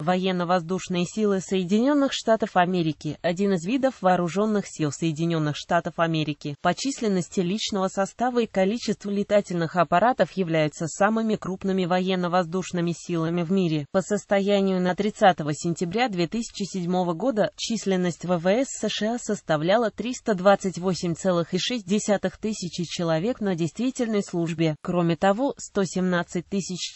Военно-воздушные силы Соединенных Штатов Америки – один из видов вооруженных сил Соединенных Штатов Америки. По численности личного состава и количеству летательных аппаратов являются самыми крупными военно-воздушными силами в мире. По состоянию на 30 сентября 2007 года численность ВВС США составляла 328,6 тысячи человек на действительной службе. Кроме того, 117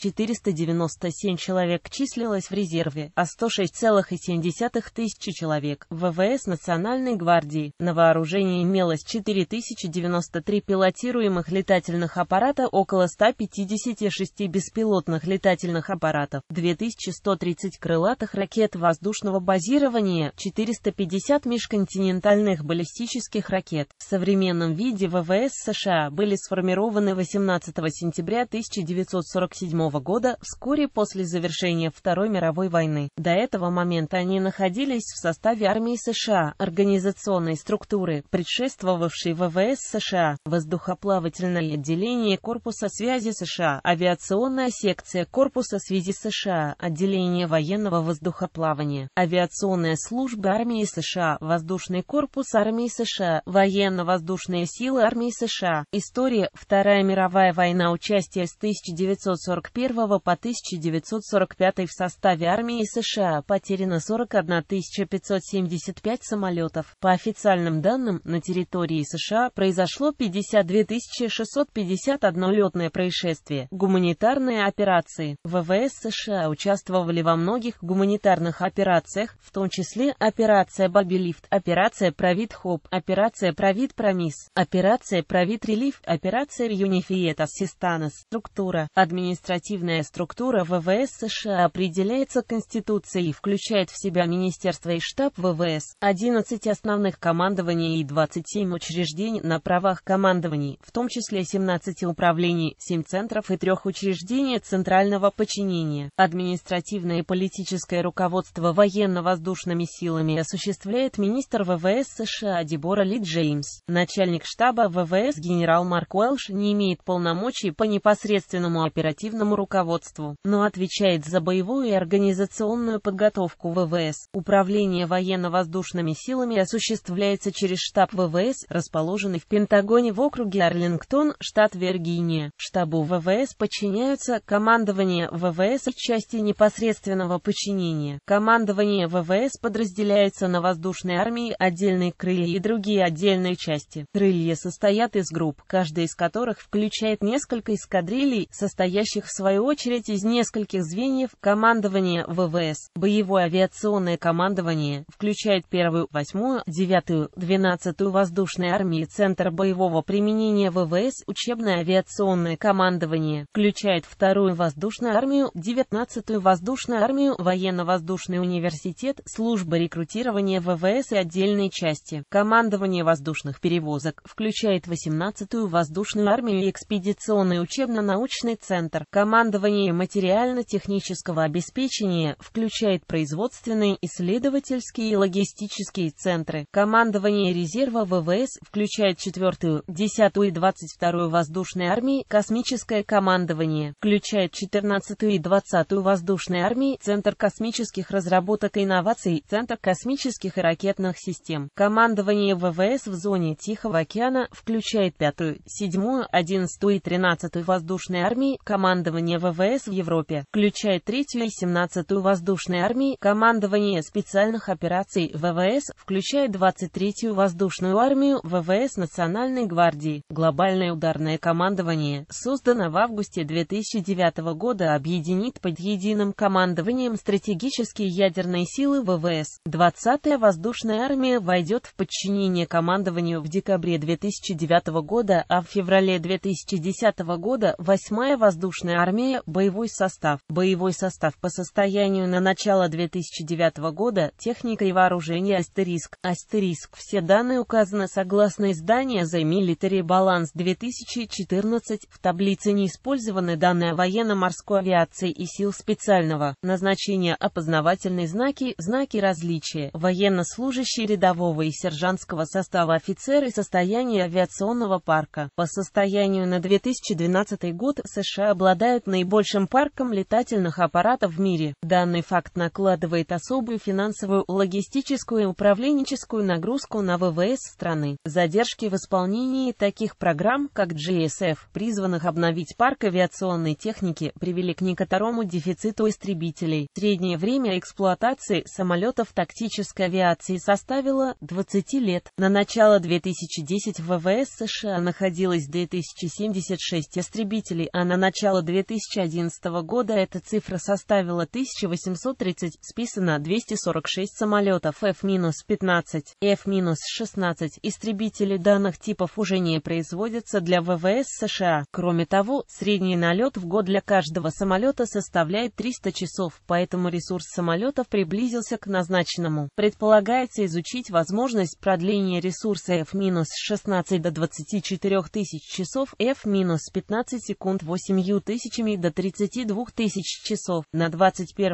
497 человек числилось в резерве Азове, а 106,7 тысячи человек в ВВС Национальной гвардии. На вооружении имелось 4093 пилотируемых летательных аппарата, около 156 беспилотных летательных аппаратов, 2130 крылатых ракет воздушного базирования, 450 межконтинентальных баллистических ракет. В современном виде ВВС США были сформированы 18 сентября 1947 года, вскоре после завершения Второй мировой войны войны. До этого момента они находились в составе армии США, организационной структуры, предшествовавшей ВВС США, воздухоплавательное отделение Корпуса связи США, авиационная секция Корпуса связи США, отделение военного воздухоплавания, авиационная служба армии США, воздушный корпус армии США, военно-воздушные силы армии США. История. Вторая мировая война. Участие с 1941 по 1945 в составе армии армии США потеряно 41 575 самолетов. По официальным данным, на территории США произошло 52 651 летное происшествие. Гуманитарные операции. ВВС США участвовали во многих гуманитарных операциях, в том числе операция «Бабилифт», операция «Провид Хоп», операция «Провид Промис», операция «Провид Релиф», операция «Юнифиет Ассистанес». Структура. Административная структура ВВС США определяется Конституцией Конституции и включает в себя Министерство и штаб ВВС, 11 основных командований и 27 учреждений на правах командований, в том числе 17 управлений, 7 центров и 3 учреждений центрального подчинения. Административное и политическое руководство военно-воздушными силами осуществляет министр ВВС США Дебора Ли Джеймс. Начальник штаба ВВС генерал Марк Уэлш не имеет полномочий по непосредственному оперативному руководству, но отвечает за боевую и организационную авиационную подготовку ВВС. Управление военно-воздушными силами осуществляется через штаб ВВС, расположенный в Пентагоне в округе Арлингтон, штат Виргиния. Штабу ВВС подчиняются командование ВВС и части непосредственного подчинения. Командование ВВС подразделяется на воздушной армии, отдельные крылья и другие отдельные части. Крылья состоят из групп, каждая из которых включает несколько эскадрилей, состоящих в свою очередь из нескольких звеньев командования ВВС. ВВС, боевое авиационное командование, включает первую, восьмую, девятую, двенадцатую воздушные армии Центр боевого применения ВВС, учебное авиационное командование, включает вторую воздушную армию, девятнадцатую воздушную армию, военно-воздушный университет, служба рекрутирования ВВС и отдельные части. Командование воздушных перевозок, включает восемнадцатую воздушную армию и экспедиционный учебно-научный центр, командование материально-технического обеспечения, включает производственные, исследовательские и логистические центры. Командование резерва ВВС включает 4-ю, 10-ю и 22-ю воздушные армии, космическое командование включает 14-ю и 20-ю воздушные армии, Центр космических разработок и инноваций, Центр космических и ракетных систем. Командование ВВС в зоне Тихого океана включает 5-ю, 7-ю, 11-ю и 13-ю воздушные армии, командование ВВС в Европе включает 3-ю и 17-ю воздушной армии, командование специальных операций ВВС, включая 23-ю воздушную армию ВВС Национальной гвардии. Глобальное ударное командование, создано в августе 2009 года, объединит под единым командованием стратегические ядерные силы ВВС. 20-я воздушная армия войдет в подчинение командованию в декабре 2009 года, а в феврале 2010 года 8-я воздушная армия, боевой состав. Боевой состав по состоянию состоянию на начало 2009 года, техника и вооружение Астериск. Астериск. Все данные указаны согласно издания The Military Balance 2014. В таблице не использованы данные военно-морской авиации и сил специального назначения, опознавательные знаки, знаки различия, военнослужащие рядового и сержантского состава офицеры состояние авиационного парка. По состоянию на 2012 год США обладают наибольшим парком летательных аппаратов в мире. Данный факт накладывает особую финансовую, логистическую и управленческую нагрузку на ВВС страны. Задержки в исполнении таких программ, как GSF, призванных обновить парк авиационной техники, привели к некоторому дефициту истребителей. Среднее время эксплуатации самолетов тактической авиации составило 20 лет. На начало 2010 ВВС США находилось 2076 истребителей, а на начало 2011 года эта цифра составила 1000 1830 списано 246 самолетов F-15 F-16. Истребители данных типов уже не производятся для ВВС США. Кроме того, средний налет в год для каждого самолета составляет 300 часов, поэтому ресурс самолетов приблизился к назначенному. Предполагается изучить возможность продления ресурса F-16 до 24 тысяч часов, F-15 секунд 8 ю тысячами до 32 тысяч часов. На 21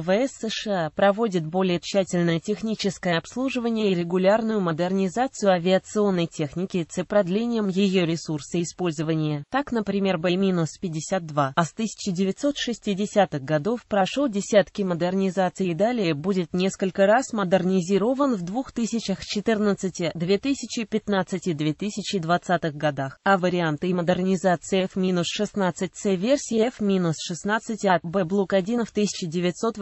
ВВС США проводит более тщательное техническое обслуживание и регулярную модернизацию авиационной техники с продлением ее ресурса использования. Так, например, Б-52, а с 1960-х годов прошел десятки модернизаций и далее будет несколько раз модернизирован в 2014, 2015 и 2020 годах, а варианты модернизации F-16C версии F-16А Б-блок 1 в 1980